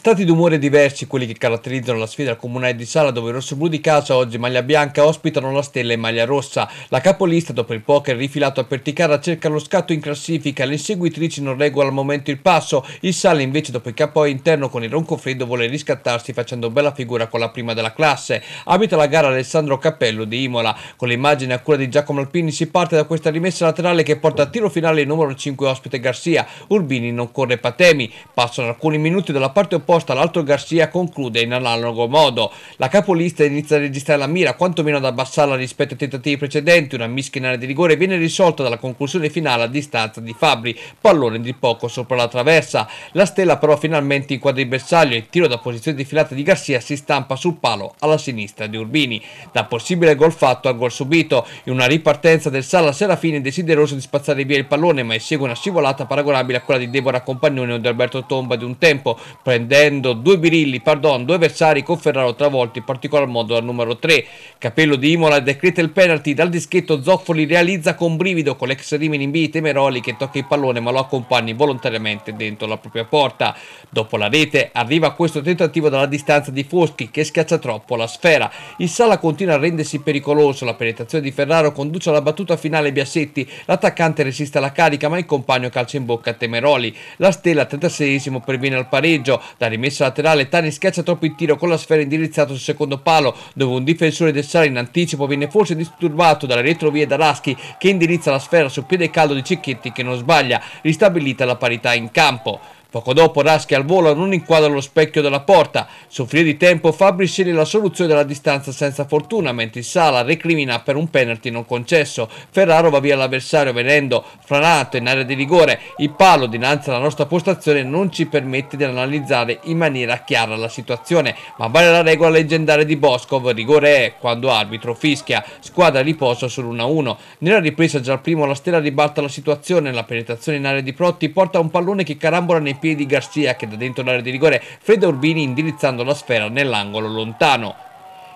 Stati d'umore diversi quelli che caratterizzano la sfida al comunale di Sala dove i rossoblù di casa oggi maglia bianca ospitano la stella in maglia rossa. La capolista dopo il poker rifilato a Perticara cerca lo scatto in classifica, le inseguitrici non reggono al momento il passo, il Sala invece dopo il capo interno con il ronco freddo vuole riscattarsi facendo bella figura con la prima della classe. Abita la gara Alessandro Cappello di Imola. Con l'immagine a cura di Giacomo Alpini si parte da questa rimessa laterale che porta a tiro finale il numero 5 ospite Garcia. Urbini non corre patemi, passano alcuni minuti dalla parte opposta opposta l'altro Garcia conclude in analogo modo. La capolista inizia a registrare la mira, quantomeno ad abbassarla rispetto ai tentativi precedenti. Una mischia in area di rigore viene risolta dalla conclusione finale a distanza di Fabri, pallone di poco sopra la traversa. La stella però finalmente inquadra il bersaglio e il tiro da posizione difilata di Garcia si stampa sul palo alla sinistra di Urbini. Da possibile gol fatto a gol subito, in una ripartenza del Sala Serafini è desideroso di spazzare via il pallone ma esegue una scivolata paragonabile a quella di Deborah Compagnone o di Alberto Tomba di un tempo, prendendo vedendo due birilli, pardon, due avversari con Ferraro travolti, in particolar modo al numero 3. Capello di Imola decreta il penalty dal dischetto Zoffoli realizza con brivido con l'ex Rimini in B Temeroli che tocca il pallone ma lo accompagna involontariamente dentro la propria porta. Dopo la rete arriva questo tentativo dalla distanza di Foschi che schiaccia troppo la sfera. Il Sala continua a rendersi pericoloso, la penetrazione di Ferraro conduce alla battuta finale Biassetti, l'attaccante resiste alla carica ma il compagno calcia in bocca a Temeroli. La Stella al 36 perviene al pareggio, da rimessa laterale, Tani schiaccia troppo il tiro con la sfera indirizzata sul secondo palo, dove un difensore del Sari in anticipo viene forse disturbato dalla retrovie da Raschi che indirizza la sfera sul piede caldo di Cicchetti che non sbaglia, ristabilita la parità in campo. Poco dopo Raschi al volo non inquadra lo specchio della porta. Soffrire di tempo Fabri sceglie la soluzione della distanza senza fortuna, mentre il Sala recrimina per un penalty non concesso. Ferraro va via all'avversario venendo franato in area di rigore. Il palo dinanzi alla nostra postazione non ci permette di analizzare in maniera chiara la situazione, ma vale la regola leggendaria di Boscov, rigore è quando arbitro fischia, squadra riposa sull'1-1. Nella ripresa già al primo la Stella ribalta la situazione, la penetrazione in area di Protti porta un pallone che carambola nei piedi Garcia che da dentro l'area di rigore freda Urbini indirizzando la sfera nell'angolo lontano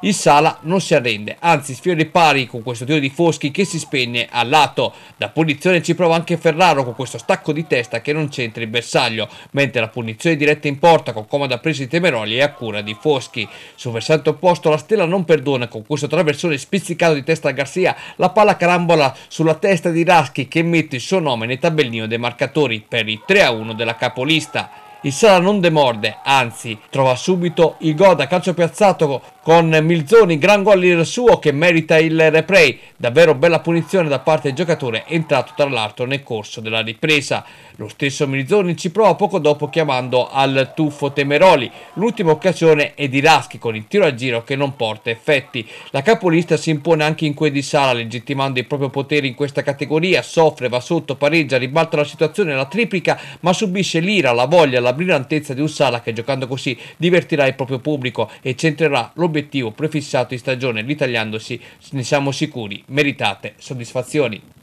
il Sala non si arrende, anzi sfiora i pari con questo tiro di Foschi che si spegne a lato. Da punizione ci prova anche Ferraro con questo stacco di testa che non c'entra il bersaglio, mentre la punizione diretta in porta con comoda presa di Temeroli è a cura di Foschi. Sul versante opposto la Stella non perdona con questo traversone spizzicato di testa a Garcia, la palla carambola sulla testa di Raschi che mette il suo nome nel tabellino dei marcatori per il 3-1 della capolista. Il Sala non demorde, anzi trova subito il gol da calcio piazzato con Milzoni, gran gol il suo che merita il replay, davvero bella punizione da parte del giocatore entrato tra l'altro nel corso della ripresa. Lo stesso Milzoni ci prova poco dopo chiamando al tuffo Temeroli, l'ultima occasione è di Raschi con il tiro a giro che non porta effetti. La capolista si impone anche in quei di Sala legittimando il proprio potere in questa categoria, soffre, va sotto, pareggia, ribalta la situazione, la triplica ma subisce l'ira, la voglia, la brillantezza di un Sala che giocando così divertirà il proprio pubblico e centrerà l'obiettivo obiettivo prefissato in stagione ritagliandosi, ne siamo sicuri, meritate soddisfazioni.